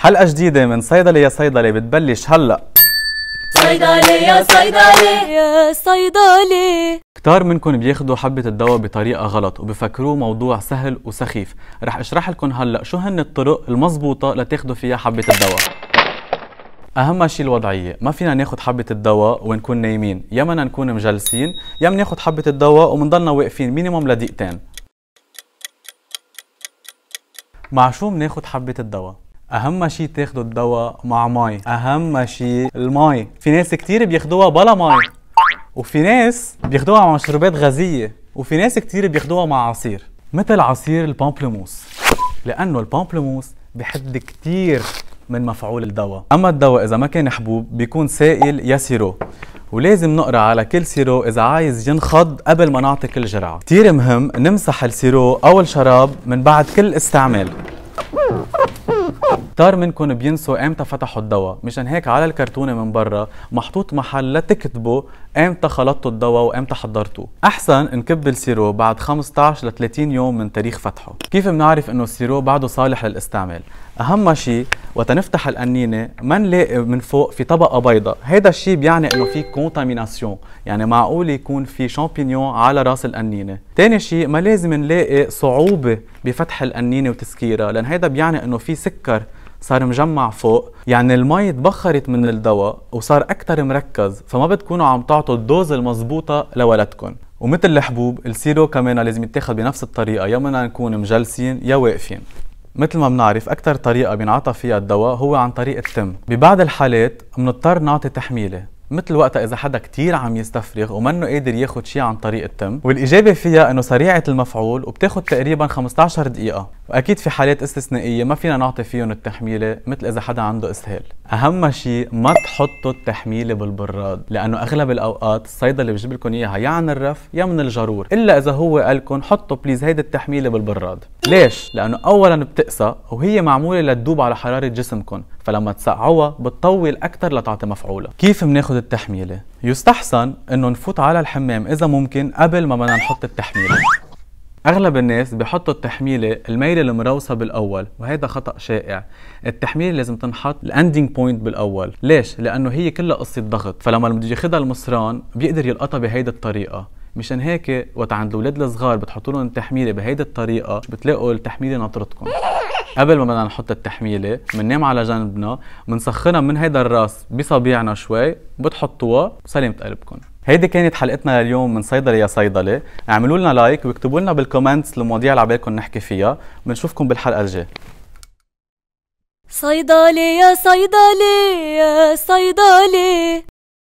حلقة جديدة من صيدلة يا صيدلة بتبلش هلا صيدلة يا صيدلة يا صيدلة كتار منكم بياخدوا حبة الدواء بطريقة غلط وبفكروه موضوع سهل وسخيف رح اشرح لكم هلا شو هن الطرق المضبوطة لتاخدوا فيها حبة الدواء اهم شيء الوضعيه ما فينا ناخذ حبه الدواء ونكون نايمين يا ما نكون مجلسين يا بناخذ حبه الدواء وبنضلنا واقفين مينيموم لدقيقتين مع شو بناخذ حبه الدواء اهم شيء تاخدوا الدواء مع مي اهم شيء المي في ناس كتير بياخدوها بلا مي وفي ناس بياخدوها مع مشروبات غازيه وفي ناس كتير بياخدوها مع عصير مثل عصير البامبلموس لانه البامبلموس بحد كتير من مفعول الدواء اما الدواء اذا ما كان حبوب بيكون سائل يا سيرو ولازم نقرا على كل سيرو اذا عايز ينخض قبل ما نعطي كل جرعه كتير مهم نمسح السيرو او الشراب من بعد كل استعمال كتار منكم بينسوا امتى فتحوا الدواء مشان هيك على الكرتونه من برا محطوط محل لا تكتبوا امتى خلطتوا الدواء وامتى حضرتوه احسن نكب السيرو بعد 15 ل 30 يوم من تاريخ فتحه كيف بنعرف انه السيرو بعده صالح للاستعمال اهم شيء وتنفتح القنينه ما نلاقي من فوق في طبقه بيضاء هذا الشيء بيعني انه في كونتاميناسيون يعني معقول يكون في شامبينيون على راس القنينه ثاني شيء ما لازم نلاقي صعوبه بفتح القنينه وتسكيرها لان هذا بيعني انه في سكر صار مجمع فوق يعني المي تبخرت من الدواء وصار اكثر مركز فما بتكونوا عم تعطوا الدوز المضبوطه لولدكم ومثل الحبوب السيرو كمان لازم يتاخد بنفس الطريقه يا بدنا نكون مجلسين يا واقفين مثل ما بنعرف أكثر طريقة بينعطى فيها الدواء هو عن طريق التم ببعض الحالات بنضطر نعطي تحميلة مثل وقتها إذا حدا كتير عم يستفرغ ومنه قادر ياخد شيء عن طريق التم والإجابة فيها أنه سريعة المفعول وبتاخد تقريبا 15 دقيقة واكيد في حالات استثنائيه ما فينا نعطي فيهم التحميله مثل اذا حدا عنده اسهال اهم شيء ما تحطوا التحميله بالبراد لانه اغلب الاوقات الصيدلي اللي بجيب لكم اياها يا عن الرف يا من الجرور الا اذا هو قال لكم حطوا بليز هيدي التحميله بالبراد ليش لانه اولا بتقسى وهي معموله لتذوب على حراره جسمكم فلما تسقعوها بتطول اكثر لتعطي مفعولها كيف بناخذ التحميله يستحسن انه نفوت على الحمام اذا ممكن قبل ما بدنا نحط التحميله اغلب الناس بحطوا التحميله الميله المروسه بالاول وهذا خطا شائع التحميله لازم تنحط الاندينج بوينت بالاول ليش لانه هي كلها قصه ضغط فلما بده ياخذها المصران بيقدر يلقطها بهيدي الطريقه مشان هيك وقت عند الاولاد الصغار بتحطوا لهم التحميله بهيدي الطريقه بتلاقوا التحميله ناطرتكم قبل ما بدنا نحط التحميله بننام على جنبنا بنسخنها من هيدا الراس بصبيعنا شوي بتحطوها سلامة قلبكم هيدي كانت حلقتنا لليوم من صيدلة يا صيدلة اعملوا لنا لايك واكتبوا لنا بالكومنتس المواضيع اللي عبالكم نحكي فيها بنشوفكم بالحلقة الجاية صيدلي يا صيدلي يا صيدلي